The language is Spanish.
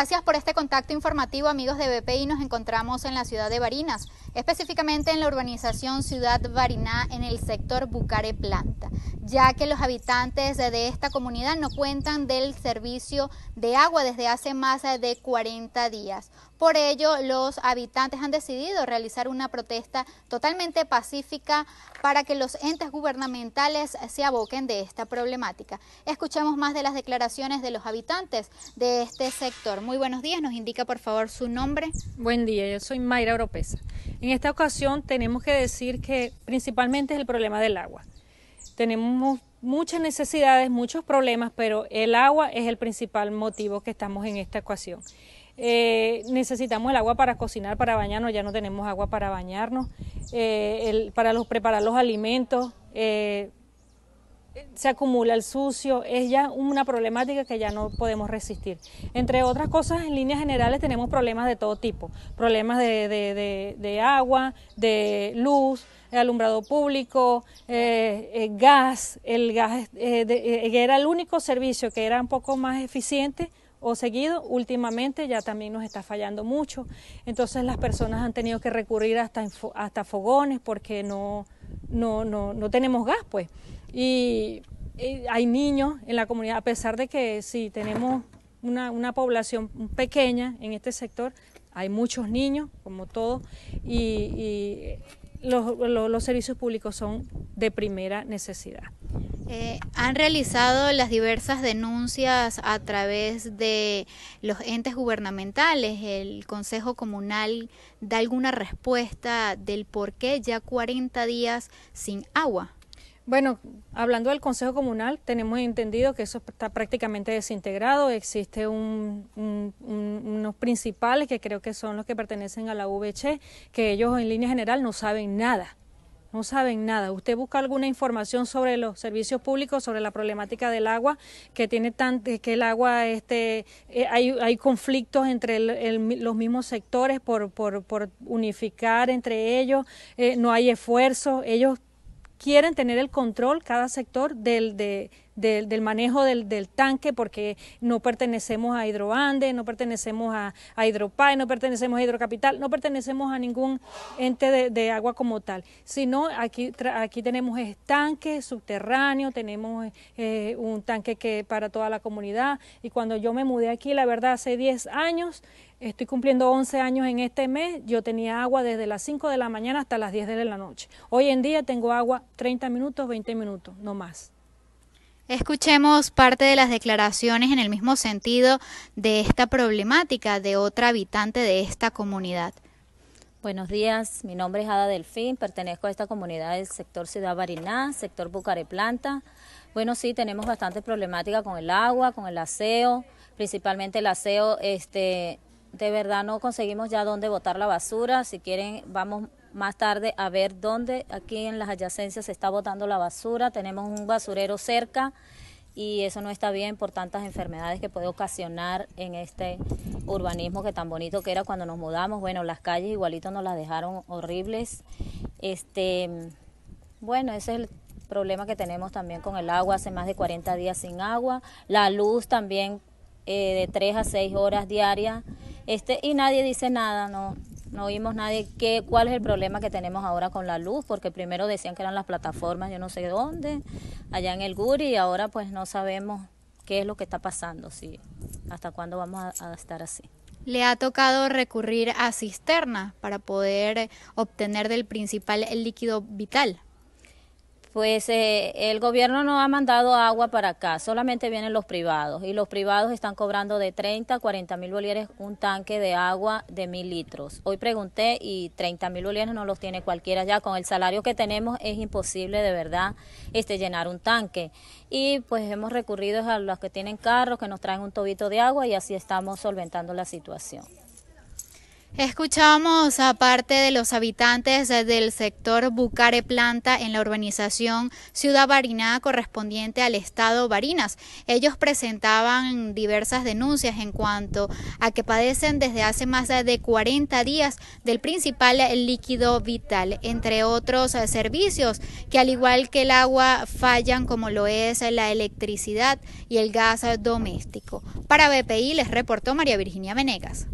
Gracias por este contacto informativo, amigos de BPI. Nos encontramos en la ciudad de Barinas, específicamente en la urbanización Ciudad Bariná, en el sector Bucare Planta, ya que los habitantes de esta comunidad no cuentan del servicio de agua desde hace más de 40 días. Por ello, los habitantes han decidido realizar una protesta totalmente pacífica para que los entes gubernamentales se aboquen de esta problemática. Escuchemos más de las declaraciones de los habitantes de este sector muy buenos días. Nos indica por favor su nombre. Buen día, yo soy Mayra Oropesa. En esta ocasión tenemos que decir que principalmente es el problema del agua. Tenemos muchas necesidades, muchos problemas, pero el agua es el principal motivo que estamos en esta ecuación. Eh, necesitamos el agua para cocinar, para bañarnos, ya no tenemos agua para bañarnos, eh, para preparar los alimentos. Eh, se acumula el sucio, es ya una problemática que ya no podemos resistir. Entre otras cosas, en líneas generales tenemos problemas de todo tipo, problemas de, agua, de luz, alumbrado público, eh, gas, el gas eh, eh, era el único servicio que era un poco más eficiente o seguido, últimamente ya también nos está fallando mucho. Entonces las personas han tenido que recurrir hasta, hasta fogones porque no, no, no tenemos gas, pues. Y, hay niños en la comunidad, a pesar de que sí tenemos una, población pequeña en este sector, hay muchos niños, como todos, y, los, servicios públicos son de primera necesidad. Eh, han realizado las diversas denuncias a través de los entes gubernamentales. El Consejo Comunal da alguna respuesta del por qué ya 40 días sin agua. Bueno, hablando del Consejo Comunal, tenemos entendido que eso está prácticamente desintegrado. Existe un, unos principales que creo que son los que pertenecen a la VC, que ellos en línea general no saben nada. No saben nada. Usted busca alguna información sobre los servicios públicos, sobre la problemática del agua, que tiene tan, que el agua, este, eh, hay, hay, conflictos entre los mismos sectores por, por, por unificar entre ellos, eh, no hay esfuerzo, ellos quieren tener el control cada sector del, de, del, manejo del, tanque porque no pertenecemos a Hidroande, no pertenecemos a, Hidropay, no pertenecemos a Hidrocapital, no pertenecemos a ningún ente de, agua como tal, sino aquí, aquí tenemos estanques subterráneos, tenemos eh, un tanque que para toda la comunidad y cuando yo me mudé aquí, la verdad, hace 10 años, estoy cumpliendo 11 años en este mes, yo tenía agua desde las 5 de la mañana hasta las 10 de la noche. Hoy en día tengo agua 30 minutos, 20 minutos, no más. Escuchemos parte de las declaraciones en el mismo sentido de esta problemática de otra habitante de esta comunidad. Buenos días, mi nombre es Ada Delfín, pertenezco a esta comunidad del sector Ciudad Bariná, sector Bucareplanta. Planta. Bueno, sí, tenemos bastante problemática con el agua, con el aseo, principalmente el aseo, este, de verdad no conseguimos ya dónde botar la basura, si quieren vamos más tarde a ver dónde aquí en las adyacencias se está botando la basura, tenemos un basurero cerca y eso no está bien por tantas enfermedades que puede ocasionar en este urbanismo que tan bonito que era cuando nos mudamos. Bueno, las calles igualito nos las dejaron horribles. Este, bueno, ese es el problema que tenemos también con el agua, hace más de 40 días sin agua, la luz también eh, de 3 a 6 horas diarias, este, y nadie dice nada, no, no vimos nadie qué, cuál es el problema que tenemos ahora con la luz, porque primero decían que eran las plataformas, yo no sé dónde, allá en el Guri, y ahora pues no sabemos qué es lo que está pasando, si hasta cuándo vamos a, estar así. Le ha tocado recurrir a cisterna para poder obtener del principal el líquido vital pues eh, el gobierno no ha mandado agua para acá, solamente vienen los privados y los privados están cobrando de 30 a 40 mil bolívares un tanque de agua de mil litros. Hoy pregunté y 30 mil bolívares no los tiene cualquiera ya, con el salario que tenemos es imposible de verdad este, llenar un tanque y pues hemos recurrido a los que tienen carros que nos traen un tobito de agua y así estamos solventando la situación. Escuchamos a parte de los habitantes del sector Bucare Planta en la urbanización Ciudad Bariná correspondiente al estado Barinas. Ellos presentaban diversas denuncias en cuanto a que padecen desde hace más de 40 días del principal líquido vital, entre otros servicios que al igual que el agua fallan como lo es la electricidad y el gas doméstico. Para BPI les reportó María Virginia Venegas.